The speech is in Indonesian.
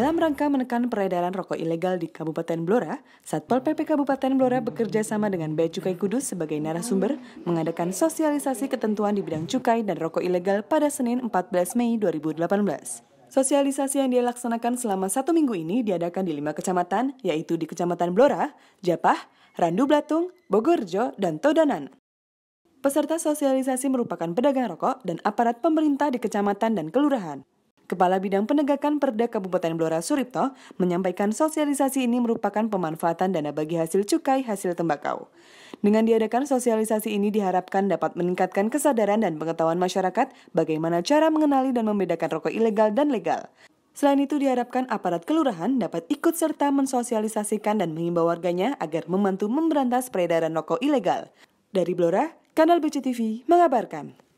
Dalam rangka menekan peredaran rokok ilegal di Kabupaten Blora, Satpol PP Kabupaten Blora bekerja sama dengan Bea Cukai Kudus sebagai narasumber mengadakan sosialisasi ketentuan di bidang cukai dan rokok ilegal pada Senin 14 Mei 2018. Sosialisasi yang dilaksanakan selama satu minggu ini diadakan di lima kecamatan, yaitu di Kecamatan Blora, Japah, Randu Blatung, Bogorjo, dan Todanan. Peserta sosialisasi merupakan pedagang rokok dan aparat pemerintah di kecamatan dan kelurahan. Kepala Bidang Penegakan Perda Kabupaten Blora Suripto menyampaikan sosialisasi ini merupakan pemanfaatan dana bagi hasil cukai hasil tembakau. Dengan diadakan sosialisasi ini diharapkan dapat meningkatkan kesadaran dan pengetahuan masyarakat bagaimana cara mengenali dan membedakan rokok ilegal dan legal. Selain itu diharapkan aparat kelurahan dapat ikut serta mensosialisasikan dan mengimbau warganya agar membantu memberantas peredaran rokok ilegal. Dari Blora, Kanal BCTV mengabarkan.